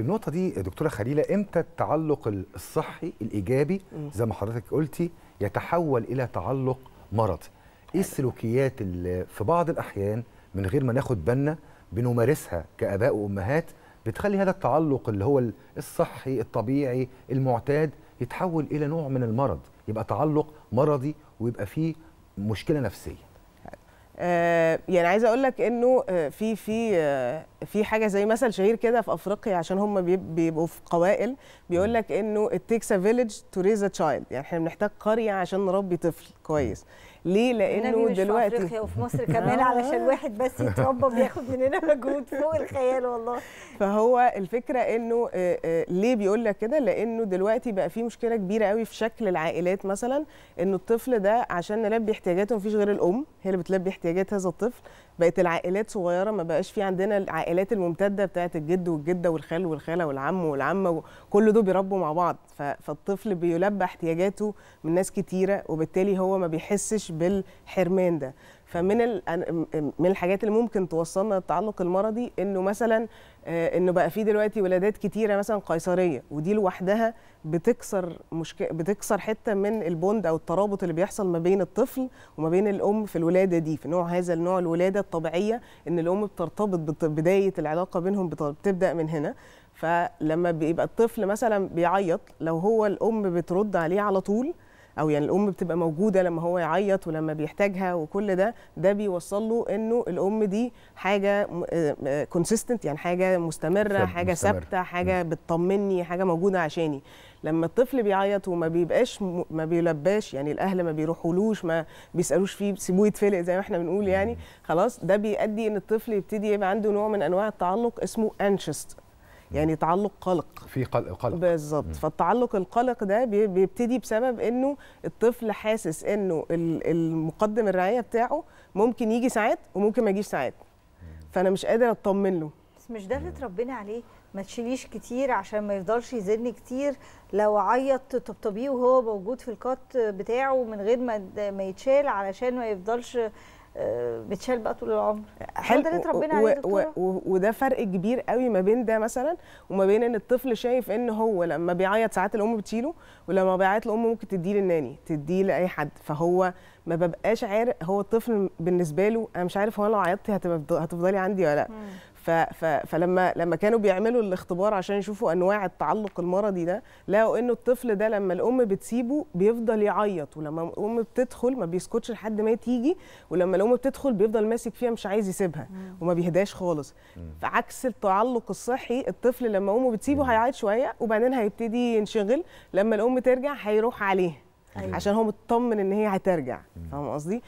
النقطة دي دكتورة خليلة امتى التعلق الصحي الايجابي زي ما حضرتك قلتي يتحول الى تعلق مرضي؟ ايه السلوكيات اللي في بعض الاحيان من غير ما ناخد بالنا بنمارسها كاباء وامهات بتخلي هذا التعلق اللي هو الصحي الطبيعي المعتاد يتحول الى نوع من المرض، يبقى تعلق مرضي ويبقى فيه مشكلة نفسية. آه، يعني عايزه اقول لك انه آه، في في آه، في حاجه زي مثل شهير كده في افريقيا عشان هم بيبقوا في قوائل بيقول لك انه it takes a village to raise a child يعني احنا بنحتاج قريه عشان نربي طفل كويس ليه لانه دلوقتي في افريقيا وفي مصر كمان علشان واحد بس يتربى بياخد مننا مجهود فوق الخيال والله فهو الفكره انه ليه بيقول لك كده لانه دلوقتي بقى في مشكله كبيره قوي في شكل العائلات مثلا انه الطفل ده عشان نلبي احتياجاته مفيش غير الام هي اللي بتلبي احتياجاته احتياجات هذا الطفل بقت العائلات صغيره ما بقاش في عندنا العائلات الممتده بتاعه الجد والجده والخال والخاله والعم والعمه كل دول بيربوا مع بعض فالطفل بيلبى احتياجاته من ناس كتيره وبالتالي هو ما بيحسش بالحرمان ده فمن من الحاجات اللي ممكن توصلنا للتعلق المرضي انه مثلا آه، انه بقى في دلوقتي ولادات كتيره مثلا قيصريه ودي لوحدها بتكسر مشكله بتكسر حته من البوند او الترابط اللي بيحصل ما بين الطفل وما بين الام في الولاده دي في نوع هذا النوع الولاده الطبيعيه ان الام بترتبط بدايه العلاقه بينهم بتبدا من هنا فلما بيبقى الطفل مثلا بيعيط لو هو الام بترد عليه على طول او يعني الام بتبقى موجوده لما هو يعيط ولما بيحتاجها وكل ده ده بيوصل له انه الام دي حاجه كونسيستنت آه، آه، يعني حاجه مستمره حاجه ثابته حاجه بتطمني حاجه موجوده عشاني لما الطفل بيعيط وما بيبقاش م... ما بيلباش يعني الاهل ما بيروحولوش ما بيسالوش فيه سيبوه يتفلق زي ما احنا بنقول يعني خلاص ده بيؤدي ان الطفل يبتدي يبقى عنده نوع من انواع التعلق اسمه انشست يعني تعلق قلق في قلق بالظبط فالتعلق القلق ده بيبتدي بسبب انه الطفل حاسس انه المقدم الرعايه بتاعه ممكن يجي ساعات وممكن ما يجيش ساعات فانا مش قادر اطمن له بس مش ده اللي اتربينا عليه ما تشيليش كتير عشان ما يفضلش يزن كتير لو عيط تطبطبيه وهو موجود في الكات بتاعه من غير ما ما يتشال علشان ما يفضلش آه، بتشال بقى طول العمر حلو ده ربنا عليه وده فرق كبير قوي ما بين ده مثلا وما بين ان الطفل شايف ان هو لما بيعيط ساعات الام بتشيله ولما بيعيط الام ممكن تديه للناني تديه لاي حد فهو ما ببقاش عارف هو الطفل بالنسبه له انا مش عارف هو لو عيطتي هتفضلي عندي ولا لا فلما لما كانوا بيعملوا الاختبار عشان يشوفوا انواع التعلق المرضي ده لقوا انه الطفل ده لما الام بتسيبه بيفضل يعيط ولما الام بتدخل ما بيسكتش لحد ما تيجي ولما الام بتدخل بيفضل ماسك فيها مش عايز يسيبها وما بيهداش خالص فعكس التعلق الصحي الطفل لما امه بتسيبه هيعيط شويه وبعدين هيبتدي ينشغل لما الام ترجع هيروح عليه أيوة. عشان هو مطمن ان هي هترجع فاهم قصدي